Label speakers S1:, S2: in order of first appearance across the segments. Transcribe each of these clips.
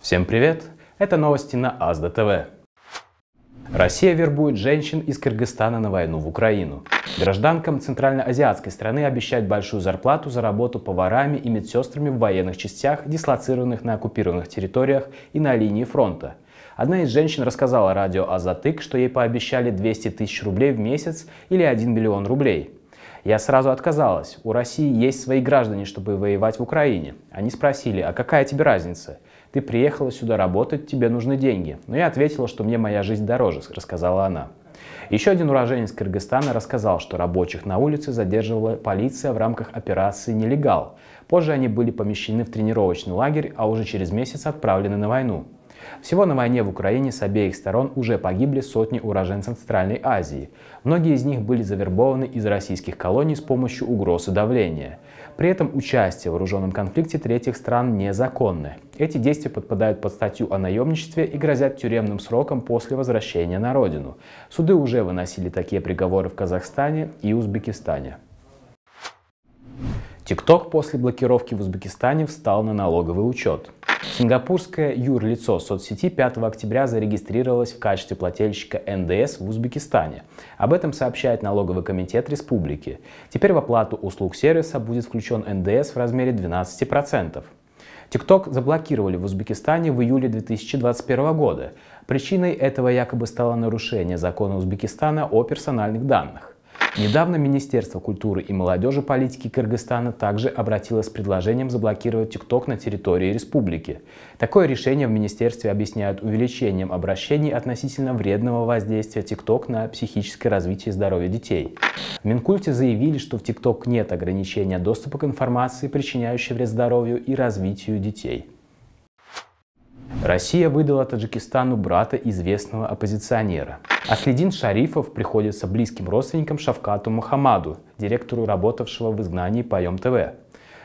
S1: Всем привет! Это новости на Азда ТВ. Россия вербует женщин из Кыргызстана на войну в Украину. Гражданкам центральноазиатской страны обещают большую зарплату за работу поварами и медсестрами в военных частях, дислоцированных на оккупированных территориях и на линии фронта. Одна из женщин рассказала радио «Азатык», что ей пообещали 200 тысяч рублей в месяц или 1 миллион рублей. Я сразу отказалась. У России есть свои граждане, чтобы воевать в Украине. Они спросили, а какая тебе разница? Ты приехала сюда работать, тебе нужны деньги. Но ну, я ответила, что мне моя жизнь дороже, рассказала она. Еще один уроженец Кыргызстана рассказал, что рабочих на улице задерживала полиция в рамках операции «Нелегал». Позже они были помещены в тренировочный лагерь, а уже через месяц отправлены на войну. Всего на войне в Украине с обеих сторон уже погибли сотни уроженцев Центральной Азии. Многие из них были завербованы из российских колоний с помощью угрозы давления. При этом участие в вооруженном конфликте третьих стран незаконны. Эти действия подпадают под статью о наемничестве и грозят тюремным сроком после возвращения на родину. Суды уже выносили такие приговоры в Казахстане и Узбекистане. TikTok после блокировки в Узбекистане встал на налоговый учет. Сингапурское юрлицо соцсети 5 октября зарегистрировалось в качестве плательщика НДС в Узбекистане. Об этом сообщает налоговый комитет республики. Теперь в оплату услуг сервиса будет включен НДС в размере 12%. ТикТок заблокировали в Узбекистане в июле 2021 года. Причиной этого якобы стало нарушение закона Узбекистана о персональных данных. Недавно Министерство культуры и молодежи политики Кыргызстана также обратилось с предложением заблокировать ТикТок на территории республики. Такое решение в министерстве объясняют увеличением обращений относительно вредного воздействия ТикТок на психическое развитие и здоровье детей. В Минкульте заявили, что в ТикТок нет ограничения доступа к информации, причиняющей вред здоровью и развитию детей. Россия выдала Таджикистану брата известного оппозиционера. Аследин Шарифов приходится близким родственником Шавкату Мухаммаду, директору работавшего в изгнании по ТВ.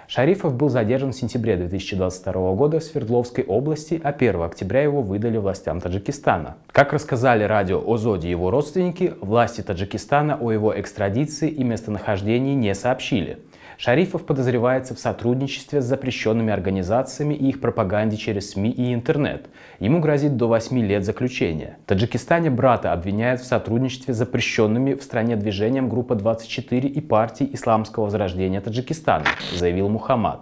S1: Шарифов был задержан в сентябре 2022 года в Свердловской области, а 1 октября его выдали властям Таджикистана. Как рассказали радио Озоди его родственники, власти Таджикистана о его экстрадиции и местонахождении не сообщили. Шарифов подозревается в сотрудничестве с запрещенными организациями и их пропаганде через СМИ и интернет. Ему грозит до 8 лет заключения. В Таджикистане брата обвиняют в сотрудничестве с запрещенными в стране движением Группа 24 и партии Исламского возрождения Таджикистана, заявил Мухаммад.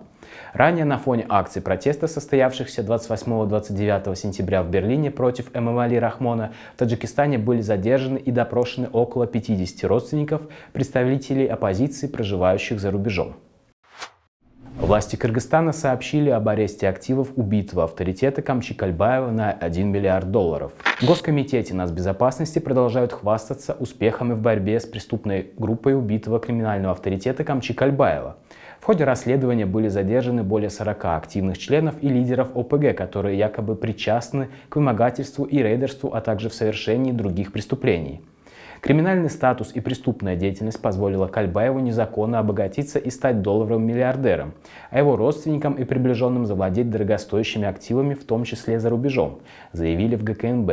S1: Ранее на фоне акций протеста, состоявшихся 28-29 сентября в Берлине против Эмомали Рахмона, в Таджикистане были задержаны и допрошены около 50 родственников представителей оппозиции, проживающих за рубежом. Власти Кыргызстана сообщили об аресте активов убитого авторитета Камчикальбаева на 1 миллиард долларов. В Госкомитете нацбезопасности продолжают хвастаться успехами в борьбе с преступной группой убитого криминального авторитета Камчикальбаева. В ходе расследования были задержаны более 40 активных членов и лидеров ОПГ, которые якобы причастны к вымогательству и рейдерству, а также в совершении других преступлений. Криминальный статус и преступная деятельность позволила Кальбаеву незаконно обогатиться и стать долларовым миллиардером, а его родственникам и приближенным завладеть дорогостоящими активами, в том числе за рубежом, заявили в ГКНБ.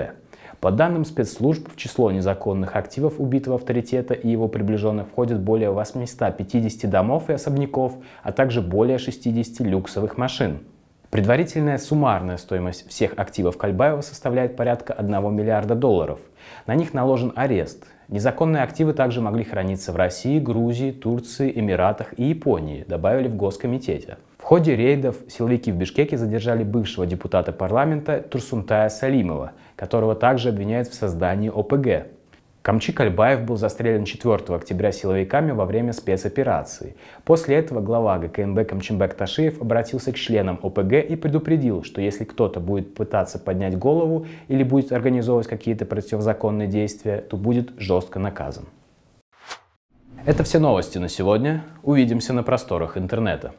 S1: По данным спецслужб, в число незаконных активов убитого авторитета и его приближенных входят более 850 домов и особняков, а также более 60 люксовых машин. Предварительная суммарная стоимость всех активов Кальбаева составляет порядка 1 миллиарда долларов. На них наложен арест. Незаконные активы также могли храниться в России, Грузии, Турции, Эмиратах и Японии, добавили в Госкомитете ходе рейдов силовики в Бишкеке задержали бывшего депутата парламента Турсунтая Салимова, которого также обвиняют в создании ОПГ. Камчи Кальбаев был застрелен 4 октября силовиками во время спецоперации. После этого глава ГКНБ Камчимбек Ташиев обратился к членам ОПГ и предупредил, что если кто-то будет пытаться поднять голову или будет организовывать какие-то противозаконные действия, то будет жестко наказан. Это все новости на сегодня. Увидимся на просторах интернета.